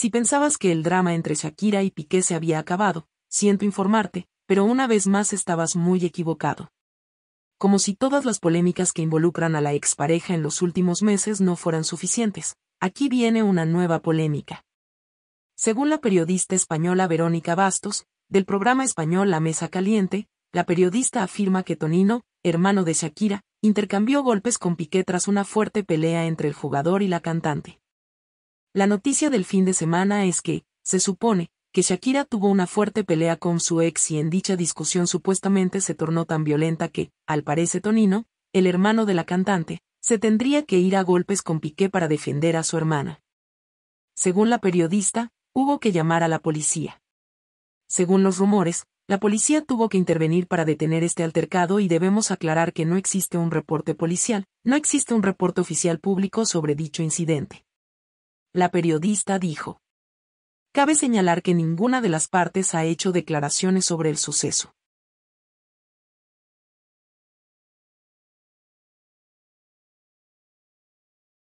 Si pensabas que el drama entre Shakira y Piqué se había acabado, siento informarte, pero una vez más estabas muy equivocado. Como si todas las polémicas que involucran a la expareja en los últimos meses no fueran suficientes, aquí viene una nueva polémica. Según la periodista española Verónica Bastos, del programa español La Mesa Caliente, la periodista afirma que Tonino, hermano de Shakira, intercambió golpes con Piqué tras una fuerte pelea entre el jugador y la cantante. La noticia del fin de semana es que, se supone, que Shakira tuvo una fuerte pelea con su ex y en dicha discusión supuestamente se tornó tan violenta que, al parecer Tonino, el hermano de la cantante, se tendría que ir a golpes con Piqué para defender a su hermana. Según la periodista, hubo que llamar a la policía. Según los rumores, la policía tuvo que intervenir para detener este altercado y debemos aclarar que no existe un reporte policial, no existe un reporte oficial público sobre dicho incidente la periodista dijo. Cabe señalar que ninguna de las partes ha hecho declaraciones sobre el suceso.